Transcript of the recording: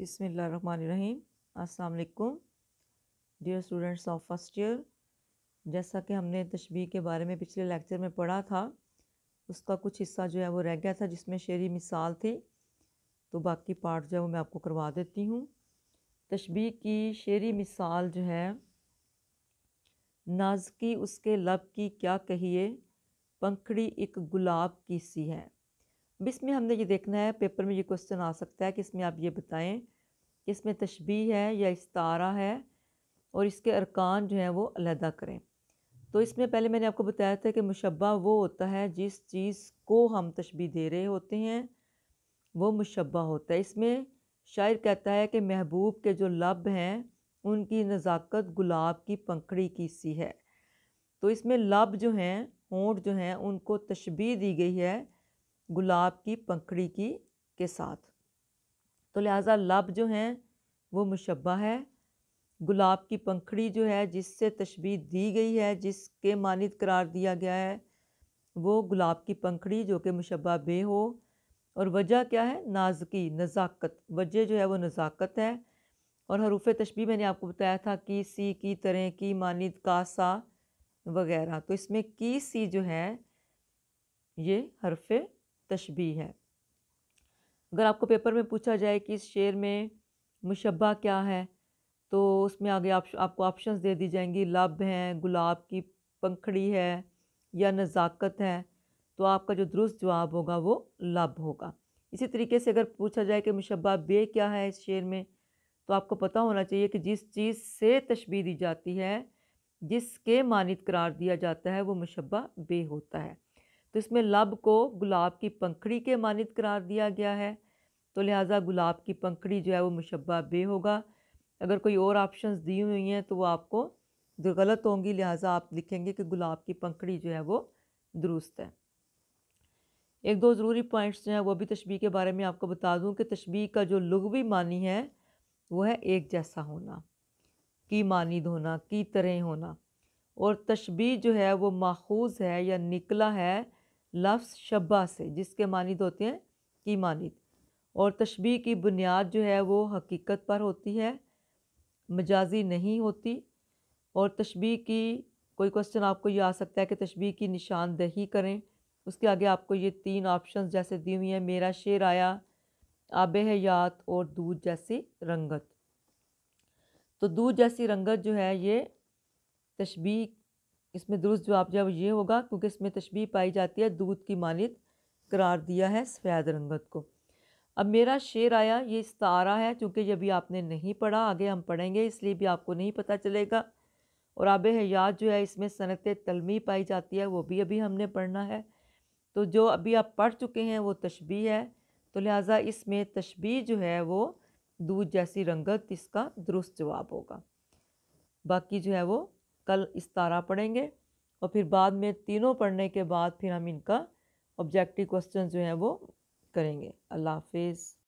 बिसमीम अस्सलाम dear students of first year जैसा कि हमने तशबी के बारे में पिछले लेक्चर में पढ़ा था उसका कुछ हिस्सा जो है वो रह गया था जिसमें शेरी मिसाल थी तो बाकी पार्ट जो है वो मैं आपको करवा देती हूँ तशबी की शेरी मिसाल जो है नाजकी उसके लब की क्या कहिए पंखड़ी एक गुलाब की सी है अब इसमें हमने ये देखना है पेपर में ये क्वेश्चन आ सकता है कि इसमें आप ये बताएं कि इसमें तशबी है या इस्तारा है और इसके अरकान जो हैं वो अलहदा करें तो इसमें पहले मैंने आपको बताया था कि मुशबा वो होता है जिस चीज़ को हम तशबी दे रहे होते हैं वो मुशबा होता है इसमें शायर कहता है कि महबूब के जो लब हैं उनकी नज़ाकत गुलाब की पंखड़ी की सी है तो इसमें लब जो हैं होंठ जो हैं उनको तशबी दी गई है गुलाब की पंखड़ी की के साथ तो लिहाजा लब जो हैं वो मुशबा है गुलाब की पंखड़ी जो है जिससे तशबी दी गई है जिसके मानद करार दिया गया है वो गुलाब की पंखड़ी जो कि मुशबा बे हो और वजह क्या है नाजुकी नज़ाकत वजह जो है वो नज़ाकत है और हरूफ तशबी मैंने आपको बताया था कि सी की तरह की मानद का सा वगैरह तो इसमें की सी जो है ये हरफ तशबी है अगर आपको पेपर में पूछा जाए कि इस शेर में मुशबा क्या है तो उसमें आगे आप, आपको ऑप्शंस दे दी जाएंगी लब हैं गुलाब की पंखड़ी है या नज़ाकत है तो आपका जो दुरुस्त जवाब होगा वो लब होगा इसी तरीके से अगर पूछा जाए कि मुशबा बे क्या है इस शेर में तो आपको पता होना चाहिए कि जिस चीज़ से तशबी दी जाती है जिसके मानित करार दिया जाता है वो मुशबा बे होता है तो इसमें लब को गुलाब की पंखड़ी के मानद करार दिया गया है तो लिहाजा गुलाब की पंखड़ी जो है वो मुशबा बे होगा अगर कोई और ऑप्शन दी हुई हैं तो वो आपको गलत होंगी लिहाजा आप लिखेंगे कि गुलाब की पंखड़ी जो है वो दुरुस्त है एक दो ज़रूरी पॉइंट्स जो हैं वो भी तशबी के बारे में आपको बता दूं कि तशबी का जो लगवी मानी है वो है एक जैसा होना की मानद होना की तरह होना और तशबी जो है वो माखूज है या निकला है लफ्ज़ शब्बा से जिसके मानद होते हैं की मानद और तशबी की बुनियाद जो है वो हकीकत पर होती है मजाजी नहीं होती और तशबी की कोई क्वेश्चन आपको ये आ सकता है कि तशबी की निशानदही करें उसके आगे आपको ये तीन ऑप्शन जैसे दी हुई हैं मेरा शेर आया आब हयात और दूध जैसी रंगत तो दूध जैसी रंगत जो है ये तशबी इसमें दुरुस्त जवाब जब ये होगा क्योंकि इसमें तशबी पाई जाती है दूध की मानद करार दिया है सफ़ेद रंगत को अब मेरा शेर आया ये इस्तारा है चूँकि ये अभी आपने नहीं पढ़ा आगे हम पढ़ेंगे इसलिए भी आपको नहीं पता चलेगा और आब हयात जो है इसमें सनत तलमी पाई जाती है वो भी अभी हमने पढ़ना है तो जो अभी आप पढ़ चुके हैं वो तशबी है तो लिहाजा इसमें तशबी जो है वो दूध जैसी रंगत इसका दुरुस्त जवाब होगा बाकी जो है वो कल इस तारा पढ़ेंगे और फिर बाद में तीनों पढ़ने के बाद फिर हम इनका ऑब्जेक्टिव क्वेश्चन जो है वो करेंगे अल्लाह हाफिज़